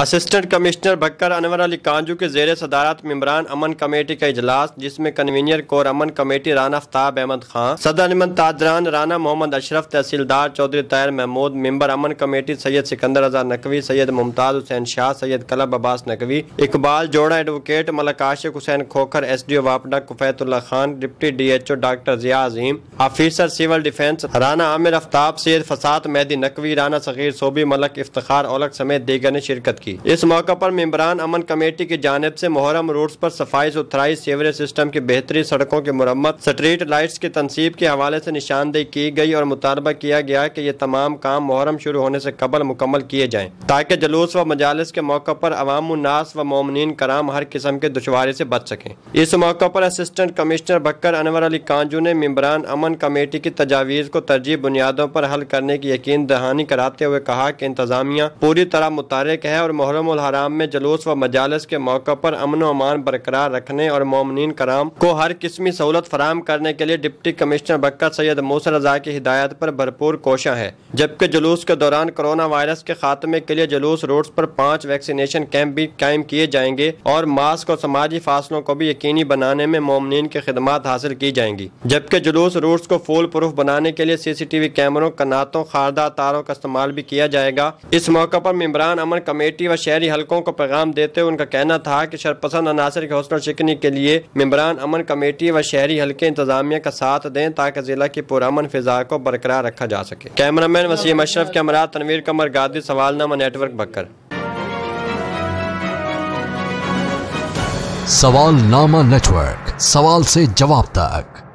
assistant commissioner Bhakkar Anwar Ali Kanju के जेर सदारत मम्बरान अमन कमेटी का इजलास जिसमें कन्वीनियर कोर अमन कमेटी राना अफ्ताब अहमद खान सदर अमन ताजरान राना मोहम्मद अशरफ तहसीलदार चौधरी तैर महमूद मेम्बर अमन committee Syed Sikandar Aza Naqvi Syed Mumtaz Hussain Shah Syed Kalb Abbas Naqvi Iqbal Joya advocate Malik Ashiq Hussain Khokhar S D O वापडा Kufaitullah Khan deputy D H O doctor Zia Azeem officer civil defence Rana Amir Aftab Syed Fasad Mehdi Naqvi Rana Sagir Sobi Malak इफ्तार औलक समेत दीगर ने शिरकत की की इस मौके पर मेम्बरान अमन कमेटी की जानब ऐसी मुहर्रम रोड आरोप सफाई सुथराई सीवरेज सिस्टम की बेहतरी सड़कों की मरम्मत स्ट्रीट लाइट्स की तनसीब के हवाले ऐसी निशानदेही की गयी और मुतालबा किया गया की ये तमाम काम मुहर्रम शुरू होने ऐसी कबल मुकम्मल किए जाए ताकि जलूस व मजालस के मौके पर अवामनास व मोमिन कराम हर किस्म के दुशवारी ऐसी बच सके इस मौके पर असिस्टेंट कमिश्नर बकर अनवर अली कांजू ने मेम्बरान अमन कमेटी की तजावीज़ को तरजीह बुनियादों पर हल करने की यकीन दहानी कराते हुए कहा की इंतजामिया पूरी तरह मुतारक है और मुहरम हराम में जलूस व मजालस के मौके पर अमन अमान बरकरार रखने और मोमिन कराम को हर किस्मी सहूलत फराम करने के लिए डिप्टी कमिश्नर बक्का सैयद मूसा रजा की हिदायत पर भरपूर कोशा है जबकि जुलूस के दौरान कोरोना वायरस के खात्मे के लिए जुलूस रोड पर पाँच वैक्सीनेशन कैंप भी कायम किए जाएंगे और मास्क और समाजी फासलों को भी यकीनी बनाने में मोमिन की खदमात हासिल की जाएंगी जबकि जुलूस रूट को फूल प्रूफ बनाने के लिए सीसीटीवी कैमरों कनातों खारदा तारों का इस्तेमाल भी किया जाएगा इस मौके पर मम्बरान अमन कमेटी कमेटी व शहरी हल्कों को पैगाम देते हुए उनका कहना था कि शरपसंद अनासर के हौसला शिकनी के लिए मम्बरान अमन कमेटी व शहरी हल्के इंतजामिया का साथ दें ताकि जिला की पुरमन फिजा को बरकरार रखा जा सके कैमरा मैन वसीम अशरफ के हमरा तनवीर कमर गादी सवाल नामा नेटवर्क बकर सवाल नामा नेटवर्क सवाल से जवाब तक